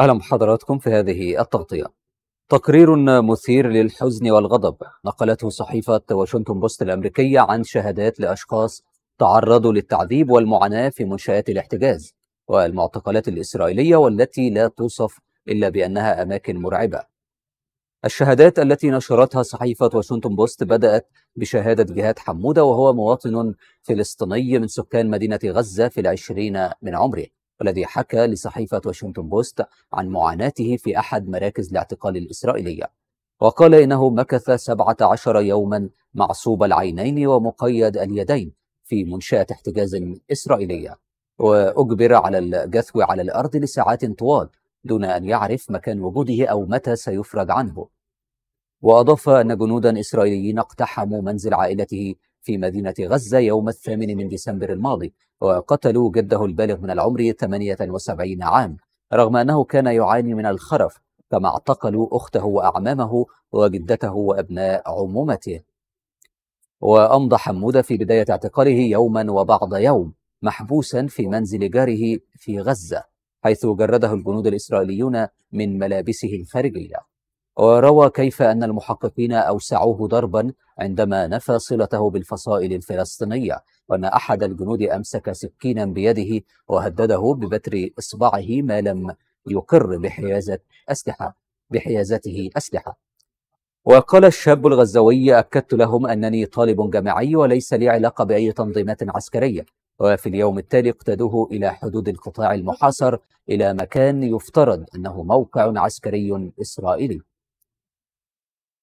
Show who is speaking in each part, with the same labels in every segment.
Speaker 1: أهلا بحضراتكم في هذه التغطية تقرير مثير للحزن والغضب نقلته صحيفة واشنطن بوست الأمريكية عن شهادات لأشخاص تعرضوا للتعذيب والمعاناة في منشآت الاحتجاز والمعتقلات الإسرائيلية والتي لا توصف إلا بأنها أماكن مرعبة الشهادات التي نشرتها صحيفة واشنطن بوست بدأت بشهادة جهاد حمودة وهو مواطن فلسطيني من سكان مدينة غزة في العشرين من عمره والذي حكى لصحيفة واشنطن بوست عن معاناته في أحد مراكز الاعتقال الإسرائيلية وقال إنه مكث 17 يوما معصوب العينين ومقيد اليدين في منشأة احتجاز إسرائيلية وأجبر على الجثو على الأرض لساعات طوال دون أن يعرف مكان وجوده أو متى سيفرج عنه وأضاف أن جنودا إسرائيليين اقتحموا منزل عائلته في مدينة غزة يوم الثامن من ديسمبر الماضي وقتلوا جده البالغ من العمر 78 عام رغم أنه كان يعاني من الخرف كما اعتقلوا أخته وأعمامه وجدته وأبناء عمومته وأمضى حمودة في بداية اعتقاله يوما وبعض يوم محبوسا في منزل جاره في غزة حيث جرده الجنود الإسرائيليون من ملابسه الخارجية وروى كيف أن المحققين أوسعوه ضربا عندما نفى صلته بالفصائل الفلسطينية وأن أحد الجنود أمسك سكينا بيده وهدده ببتر إصبعه ما لم يقر بحيازة أسلحة بحيازته أسلحة وقال الشاب الغزوي أكدت لهم أنني طالب جامعي وليس لي علاقة بأي تنظيمات عسكرية وفي اليوم التالي اقتادوه إلى حدود القطاع المحاصر إلى مكان يفترض أنه موقع عسكري إسرائيلي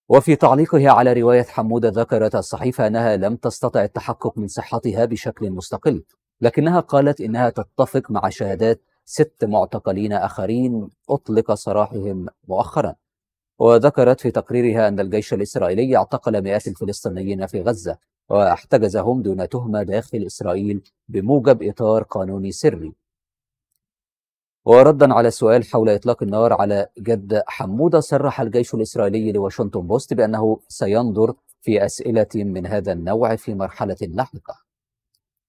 Speaker 1: وفي تعليقها على رواية حمودة ذكرت الصحيفة أنها لم تستطع التحقق من صحتها بشكل مستقل لكنها قالت إنها تتفق مع شهادات ست معتقلين آخرين أطلق سراحهم مؤخرا وذكرت في تقريرها أن الجيش الإسرائيلي اعتقل مئات الفلسطينيين في غزة واحتجزهم دون تهمة داخل إسرائيل بموجب إطار قانوني سري وردا على السؤال حول إطلاق النار على جد حمودة صرح الجيش الإسرائيلي لواشنطن بوست بأنه سينظر في أسئلة من هذا النوع في مرحلة لاحقة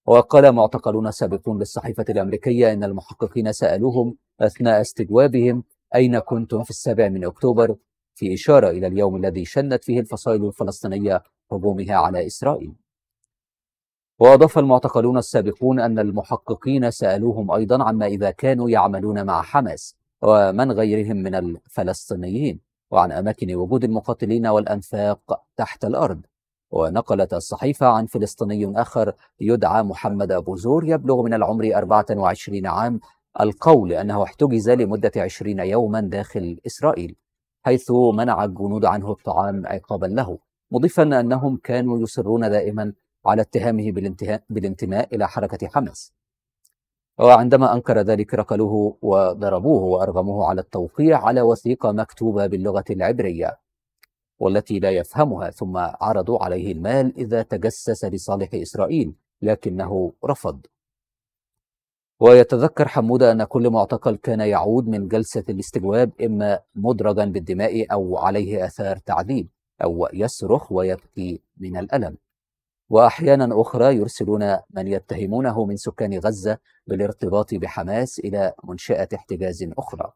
Speaker 1: وقال معتقلون سابقون للصحيفة الأمريكية أن المحققين سألوهم أثناء استجوابهم أين كنتم في السابع من أكتوبر في إشارة إلى اليوم الذي شنت فيه الفصائل الفلسطينية هجومها على إسرائيل وأضاف المعتقلون السابقون أن المحققين سألوهم أيضا عما إذا كانوا يعملون مع حماس ومن غيرهم من الفلسطينيين وعن أماكن وجود المقاتلين والأنفاق تحت الأرض ونقلت الصحيفة عن فلسطيني آخر يدعى محمد أبو زور يبلغ من العمر 24 عام القول أنه احتجز لمدة 20 يوما داخل إسرائيل حيث منع الجنود عنه الطعام عقابا له مضيفا أنهم كانوا يصرون دائما على اتهامه بالانتهاء بالانتماء إلى حركة حماس وعندما أنكر ذلك ركلوه وضربوه وأرغموه على التوقيع على وثيقة مكتوبة باللغة العبرية والتي لا يفهمها ثم عرضوا عليه المال إذا تجسس لصالح إسرائيل لكنه رفض ويتذكر حمودة أن كل معتقل كان يعود من جلسة الاستجواب إما مدرجا بالدماء أو عليه آثار تعذيب أو يصرخ ويبكي من الألم واحيانا اخرى يرسلون من يتهمونه من سكان غزه بالارتباط بحماس الى منشاه احتجاز اخرى.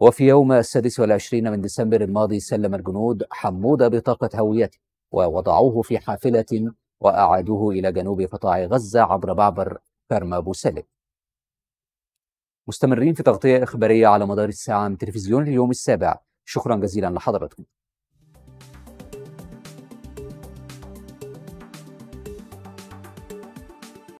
Speaker 1: وفي يوم السادس والعشرين من ديسمبر الماضي سلم الجنود حمود بطاقه هويته ووضعوه في حافله واعادوه الى جنوب قطاع غزه عبر معبر كرم ابو سالم. مستمرين في تغطيه اخباريه على مدار الساعه من تلفزيون اليوم السابع شكرا جزيلا لحضراتكم.